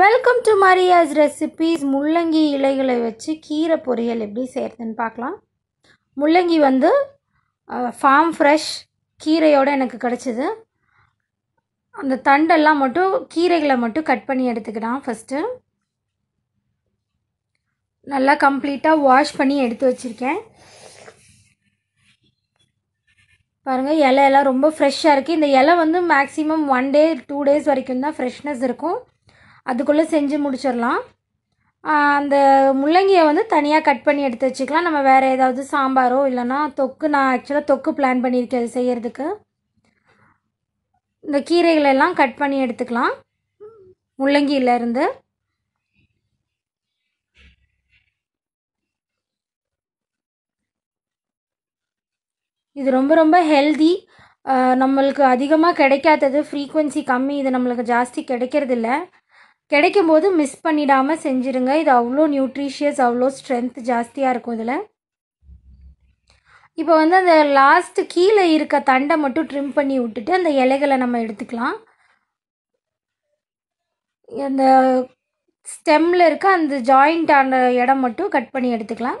welcome to Maria's recipes முள்ளங்கி இலைகளை வச்சு கீரை பொரியல் எப்படி செய்கிறதுன்னு பார்க்கலாம் முள்ளங்கி வந்து ஃபார்ம் ஃப்ரெஷ் கீரையோடு எனக்கு கிடச்சிது அந்த தண்டெல்லாம் மட்டும் கீரைகளை மட்டும் கட் பண்ணி எடுத்துக்கிட்டான் ஃபஸ்ட்டு நல்லா கம்ப்ளீட்டாக வாஷ் பண்ணி எடுத்து வச்சுருக்கேன் பாருங்கள் இலையெல்லாம் ரொம்ப ஃப்ரெஷ்ஷாக இருக்குது இந்த இலை வந்து maximum one day two days வரைக்கும் தான் ஃப்ரெஷ்னஸ் இருக்கும் அதுக்குள்ளே செஞ்சு முடிச்சிடலாம் அந்த முள்ளங்கியை வந்து தனியாக கட் பண்ணி எடுத்து வச்சுக்கலாம் நம்ம வேறு ஏதாவது சாம்பாரோ இல்லைனா தொக்கு நான் ஆக்சுவலாக தொக்கு பிளான் பண்ணியிருக்கேன் அது செய்கிறதுக்கு இந்த கீரைகளெல்லாம் கட் பண்ணி எடுத்துக்கலாம் முள்ளங்கியிலேருந்து இது ரொம்ப ரொம்ப ஹெல்தி நம்மளுக்கு அதிகமாக கிடைக்காதது ஃப்ரீக்குவென்சி கம்மி இது நம்மளுக்கு ஜாஸ்தி கிடைக்கிறதில்ல கிடைக்கும் போது மிஸ் பண்ணிடாமல் செஞ்சுருங்க இது அவ்வளோ நியூட்ரிஷியஸ் அவ்வளோ ஸ்ட்ரென்த் ஜாஸ்தியாக இருக்கும் இதில் இப்போ வந்து அந்த லாஸ்ட்டு கீழே இருக்க தண்டை மட்டும் ட்ரிம் பண்ணி விட்டுட்டு அந்த இலைகளை நம்ம எடுத்துக்கலாம் அந்த ஸ்டெம்மில் இருக்க அந்த ஆன இடம் மட்டும் கட் பண்ணி எடுத்துக்கலாம்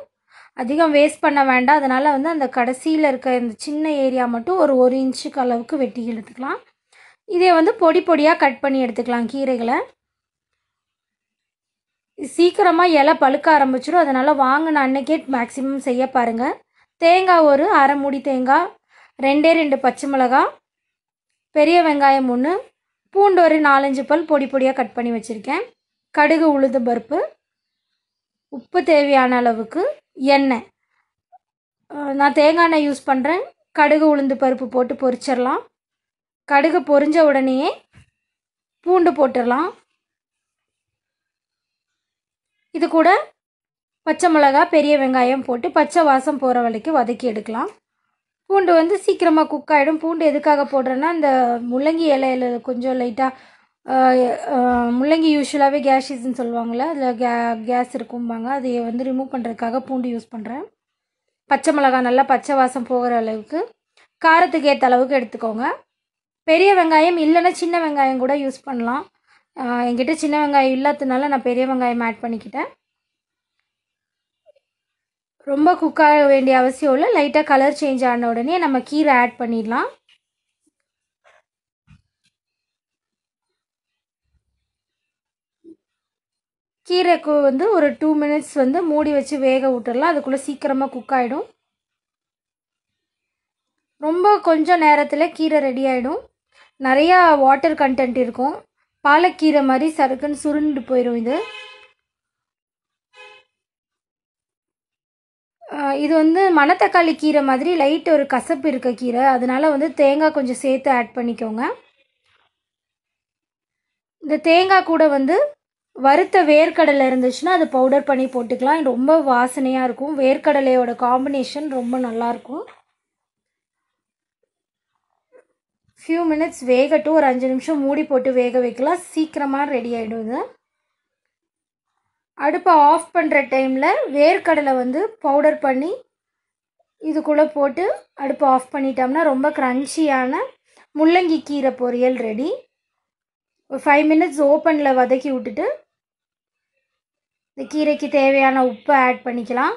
அதிகம் வேஸ்ட் பண்ண வேண்டாம் அதனால் வந்து அந்த கடைசியில் இருக்க இந்த சின்ன ஏரியா மட்டும் ஒரு ஒரு இன்ச்சுக்கு அளவுக்கு வெட்டி எடுத்துக்கலாம் இதே வந்து பொடி பொடியாக கட் பண்ணி எடுத்துக்கலாம் கீரைகளை சீக்கிரமாக இலை பழுக்க ஆரம்பிச்சிடும் அதனால் வாங்கின அன்னைக்கே மேக்ஸிமம் செய்ய பாருங்கள் தேங்காய் ஒரு அரை மூடி தேங்காய் ரெண்டே ரெண்டு பச்சை மிளகா பெரிய வெங்காயம் ஒன்று பூண்டு ஒரு நாலஞ்சு பல் பொடி பொடியாக கட் பண்ணி வச்சுருக்கேன் கடுகு உளுந்து பருப்பு உப்பு தேவையான அளவுக்கு எண்ணெய் நான் தேங்காய் எண்ணெய் யூஸ் பண்ணுறேன் கடுகு உளுந்து பருப்பு போட்டு பொரிச்சிடலாம் கடுகு பொரிஞ்ச உடனேயே பூண்டு போட்டுடலாம் இது கூட பச்சை மிளகா பெரிய வெங்காயம் போட்டு பச்சை வாசம் போகிற வழிக்கு வதக்கி எடுக்கலாம் பூண்டு வந்து சீக்கிரமாக குக் ஆகிடும் பூண்டு எதுக்காக போடுறேன்னா இந்த முள்ளங்கி இலையில் கொஞ்சம் லைட்டாக முள்ளங்கி யூஸ்வலாகவே கேஷஸ்ன்னு சொல்லுவாங்கள்ல அதில் கே கேஸ் இருக்கும்பாங்க அதை வந்து ரிமூவ் பண்ணுறதுக்காக பூண்டு யூஸ் பண்ணுறேன் பச்சை மிளகாய் நல்லா பச்சை வாசம் போகிற அளவுக்கு காரத்துக்கு ஏற்ற அளவுக்கு எடுத்துக்கோங்க பெரிய வெங்காயம் இல்லைன்னா சின்ன வெங்காயம் கூட யூஸ் பண்ணலாம் என்கிட்ட சின்ன வெங்காயம் இல்லாததுனால நான் பெரிய வெங்காயம் ஆட் பண்ணிக்கிட்டேன் ரொம்ப குக்காக வேண்டிய அவசியம் இல்லை லைட்டாக கலர் சேஞ்ச் ஆன உடனே நம்ம கீரை ஆட் பண்ணிடலாம் கீரைக்கு வந்து ஒரு டூ மினிட்ஸ் வந்து மூடி வச்சு வேக விட்டுடலாம் அதுக்குள்ளே சீக்கிரமாக குக் ஆகிடும் ரொம்ப கொஞ்சம் நேரத்தில் கீரை ரெடி ஆகிடும் நிறையா வாட்டர் கண்டென்ட் இருக்கும் பாலக்கீரை மாதிரி சறுக்குன்னு சுருண்டு போயிடும் இது இது வந்து மணத்தக்காளி கீரை மாதிரி லைட் ஒரு கசப்பு இருக்க கீரை அதனால் வந்து தேங்காய் கொஞ்சம் சேர்த்து ஆட் பண்ணிக்கோங்க இந்த தேங்காய் கூட வந்து வறுத்த வேர்க்கடலை இருந்துச்சுன்னா அது பவுடர் பண்ணி போட்டுக்கலாம் ரொம்ப வாசனையாக இருக்கும் வேர்க்கடலையோட காம்பினேஷன் ரொம்ப நல்லாயிருக்கும் ஃபியூ மினிட்ஸ் வேகட்டும் ஒரு அஞ்சு நிமிஷம் மூடி போட்டு வேக வைக்கலாம் சீக்கிரமாக ரெடி ஆகிடும் இது அடுப்பை ஆஃப் பண்ணுற டைமில் வேர்க்கடலை வந்து பவுடர் பண்ணி இதுக்குள்ளே போட்டு அடுப்பை ஆஃப் பண்ணிட்டோம்னா ரொம்ப க்ரன்ச்சியான முள்ளங்கி கீரை பொரியல் ரெடி ஒரு ஃபைவ் மினிட்ஸ் ஓப்பனில் வதக்கி விட்டுட்டு இந்த கீரைக்கு தேவையான உப்பை ஆட் பண்ணிக்கலாம்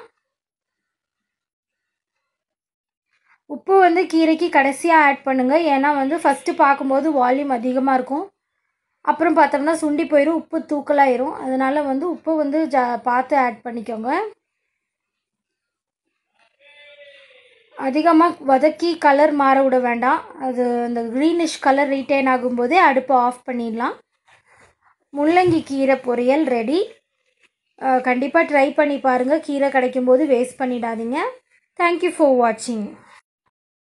உப்பு வந்து கீரைக்கு கடைசியாக ஆட் பண்ணுங்கள் ஏன்னா வந்து ஃபஸ்ட்டு பார்க்கும்போது வால்யூம் அதிகமாக இருக்கும் அப்புறம் பார்த்தோம்னா சுண்டி போயிடும் உப்பு தூக்கலாயிரும் அதனால் வந்து உப்பு வந்து ஜா பார்த்து ஆட் பண்ணிக்கோங்க அதிகமாக வதக்கி கலர் மாற விட வேண்டாம் அது அந்த க்ரீனிஷ் கலர் ரீட்டைன் ஆகும்போதே அடுப்பை ஆஃப் பண்ணிடலாம் முள்ளங்கி கீரை பொரியல் ரெடி கண்டிப்பாக ட்ரை பண்ணி பாருங்கள் கீரை கிடைக்கும்போது வேஸ்ட் பண்ணிடாதீங்க தேங்க்யூ ஃபார் வாட்சிங்